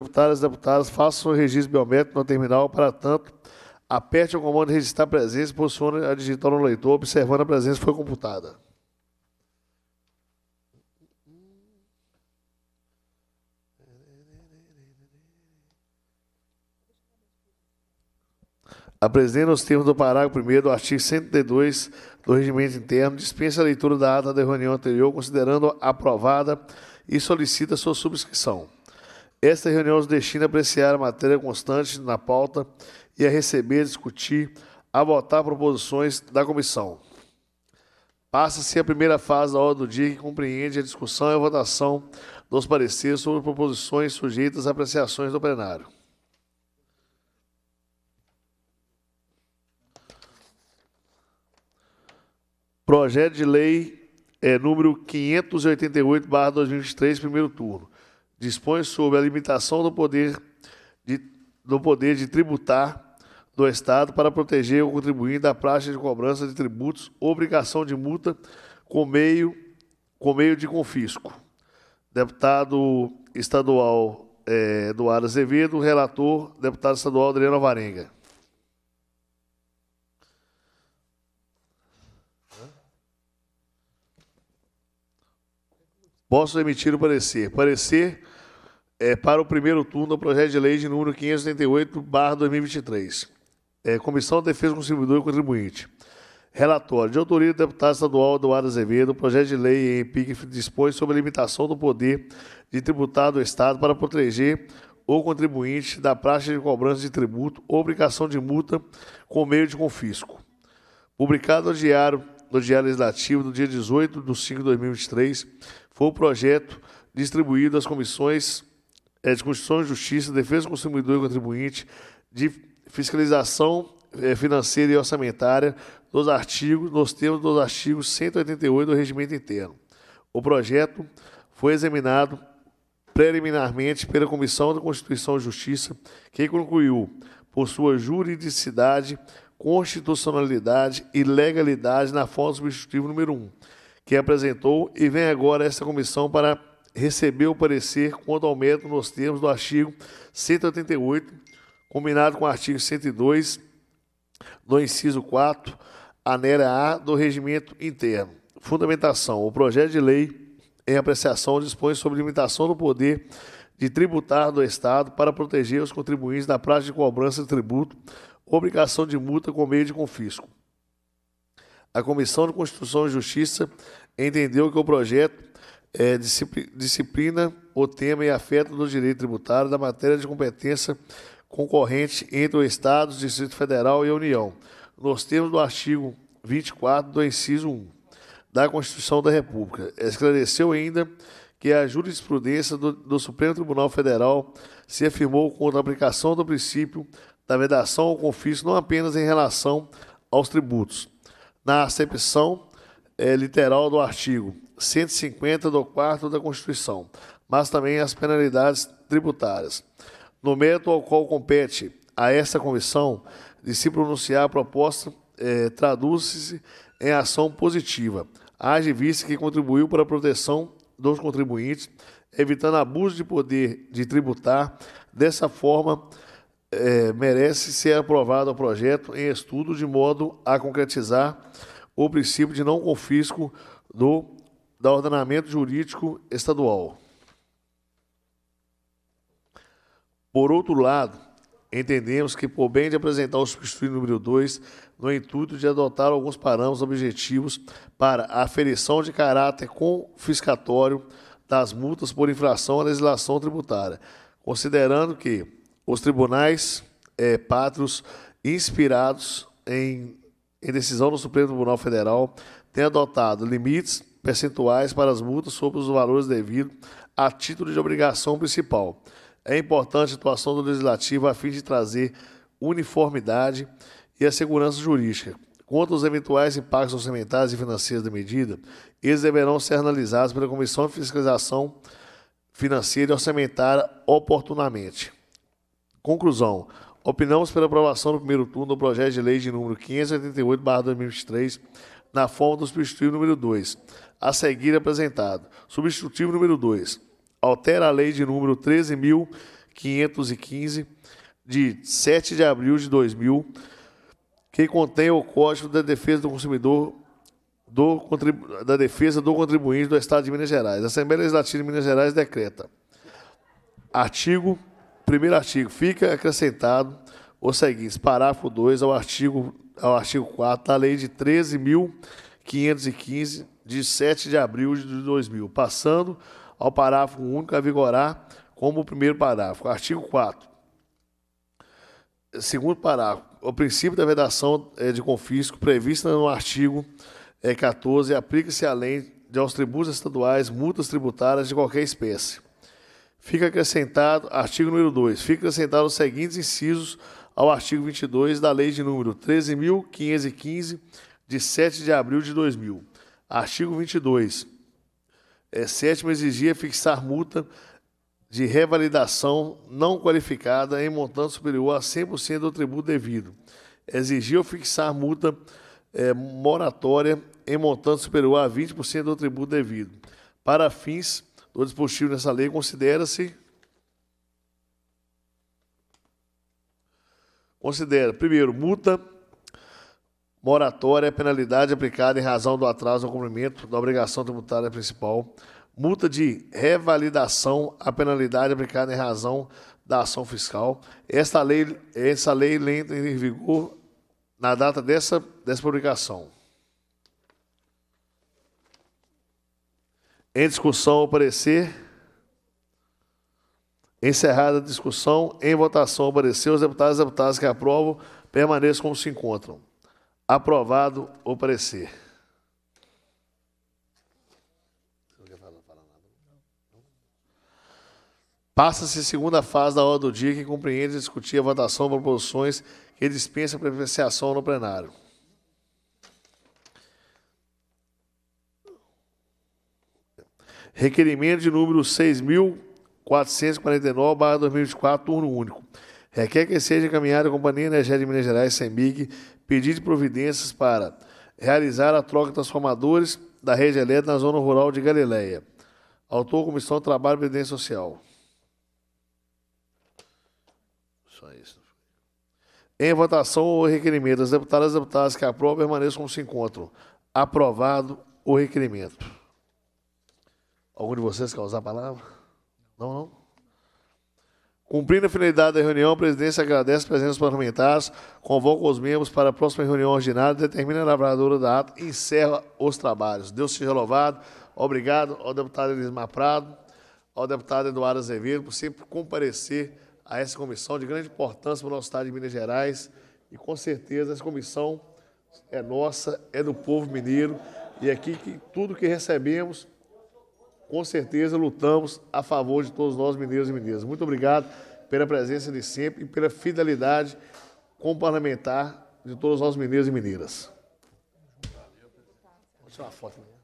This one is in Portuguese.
Deputadas e deputados, façam o registro biométrico no terminal. Para tanto, aperte o comando de registrar presença e posicione a digital no leitor, observando a presença que foi computada. Apresentando os termos do parágrafo 1 do artigo 102 do Regimento Interno, dispensa a leitura da ata da reunião anterior, considerando aprovada e solicita sua subscrição. Esta reunião nos destina a apreciar a matéria constante na pauta e a receber, discutir, a votar proposições da comissão. Passa-se a primeira fase da ordem do dia que compreende a discussão e a votação dos pareceres sobre proposições sujeitas a apreciações do plenário. Projeto de Lei é, número 588, 2023, primeiro turno dispõe sobre a limitação do poder de, do poder de tributar do Estado para proteger o contribuinte da praxe de cobrança de tributos, obrigação de multa com meio, com meio de confisco. Deputado estadual é, Eduardo Azevedo, relator, deputado estadual Adriano Varenga. Posso emitir o parecer. Parecer é, para o primeiro turno do projeto de lei de número 578-2023. É, Comissão de Defesa do Consumidor e Contribuinte. Relatório de autoria do deputado estadual Eduardo Azevedo, projeto de lei em PIC dispõe sobre a limitação do poder de tributar do Estado para proteger o contribuinte da praxe de cobrança de tributo ou aplicação de multa com meio de confisco. Publicado no Diário no Diário Legislativo no dia 18 de 5 de 2023 foi o projeto distribuído às comissões é, de Constituição e Justiça, Defesa do Consumidor e Contribuinte, de Fiscalização eh, Financeira e Orçamentária dos artigos, nos termos dos artigos 188 do Regimento Interno. O projeto foi examinado preliminarmente pela Comissão da Constituição e Justiça, que concluiu, por sua juridicidade, constitucionalidade e legalidade na forma substitutiva número 1, que apresentou e vem agora esta comissão para receber o parecer quanto ao método nos termos do artigo 188, combinado com o artigo 102 do inciso 4, anera A do regimento interno. Fundamentação. O projeto de lei em apreciação dispõe sobre limitação do poder de tributar do Estado para proteger os contribuintes da prática de cobrança de tributo obrigação de multa com meio de confisco. A Comissão de Constituição e Justiça entendeu que o projeto é, disciplina o tema e afeta do direito tributário da matéria de competência concorrente entre o Estado, o Distrito Federal e a União, nos termos do artigo 24 do inciso 1 da Constituição da República. Esclareceu ainda que a jurisprudência do, do Supremo Tribunal Federal se afirmou contra a aplicação do princípio da vedação ao confisco não apenas em relação aos tributos, na acepção é, literal do artigo 150 do 4 da Constituição, mas também as penalidades tributárias. No método ao qual compete a esta comissão de se pronunciar a proposta, é, traduz-se em ação positiva, age vista que contribuiu para a proteção dos contribuintes, evitando abuso de poder de tributar, dessa forma é, merece ser aprovado o projeto em estudo de modo a concretizar o princípio de não confisco do da ordenamento jurídico estadual. Por outro lado, entendemos que por bem de apresentar o substituto número 2 no intuito de adotar alguns parâmetros objetivos para a aferição de caráter confiscatório das multas por infração à legislação tributária, considerando que os tribunais é, pátrios, inspirados em, em decisão do Supremo Tribunal Federal, têm adotado limites percentuais para as multas sobre os valores devidos a título de obrigação principal. É importante a atuação do Legislativo a fim de trazer uniformidade e a segurança jurídica. Quanto aos eventuais impactos orçamentários e financeiros da medida, eles deverão ser analisados pela Comissão de Fiscalização Financeira e Orçamentária oportunamente. Conclusão. Opinamos pela aprovação no primeiro turno do projeto de lei de número 588-2023, na forma do substitutivo número 2, a seguir apresentado. Substitutivo número 2. Altera a lei de número 13.515, de 7 de abril de 2000, que contém o Código da Defesa do Consumidor do, da Defesa do Contribuinte do Estado de Minas Gerais. A Assembleia Legislativa de Minas Gerais decreta. Artigo primeiro artigo, fica acrescentado o seguinte, parágrafo 2 ao artigo, ao artigo 4 da Lei de 13.515, de 7 de abril de 2000, passando ao parágrafo único a vigorar como o primeiro parágrafo. Artigo 4. Segundo parágrafo. O princípio da vedação é de confisco prevista no artigo 14 é aplica-se além de aos tributos estaduais, multas tributárias de qualquer espécie. Fica acrescentado, artigo número 2, fica acrescentado os seguintes incisos ao artigo 22 da Lei de número 13.515, de 7 de abril de 2000. Artigo 22. É, sétimo, exigia fixar multa de revalidação não qualificada em montante superior a 100% do tributo devido. Exigiu fixar multa é, moratória em montante superior a 20% do tributo devido. Para fins Todo dispositivo nessa lei considera-se. Considera, primeiro, multa moratória é penalidade aplicada em razão do atraso no cumprimento da obrigação tributária principal. Multa de revalidação a penalidade aplicada em razão da ação fiscal. Esta lei, essa lei entra em vigor na data dessa, dessa publicação. Em discussão, o parecer. Encerrada a discussão, em votação, o parecer. Os deputados e deputadas que aprovam permaneçam como se encontram. Aprovado o parecer. Passa-se segunda fase da hora do dia que compreende discutir a votação de proposições que dispensa a preferenciação no plenário. Requerimento de número 6.449-2024, turno único. Requer que seja encaminhada à Companhia Energética de Minas Gerais, CEMIG, pedido de providências para realizar a troca de transformadores da rede elétrica na zona rural de Galileia. Autor, Comissão Trabalho e Previdência Social. Só isso. Em votação, o requerimento. As deputadas e deputados que aprovam permaneçam como se encontram. Aprovado o requerimento. Algum de vocês quer usar a palavra? Não, não? Cumprindo a finalidade da reunião, a presidência agradece a presença dos parlamentares, convoca os membros para a próxima reunião ordinária, determina a lavradora da ata e encerra os trabalhos. Deus seja louvado. Obrigado ao deputado Elismar Prado, ao deputado Eduardo Azevedo, por sempre comparecer a essa comissão de grande importância para o nosso Estado de Minas Gerais. E com certeza essa comissão é nossa, é do povo mineiro. E é aqui que tudo que recebemos com certeza lutamos a favor de todos nós, mineiros e mineiras. Muito obrigado pela presença de sempre e pela fidelidade como parlamentar de todos nós, mineiros e mineiras. tirar uma foto. Né?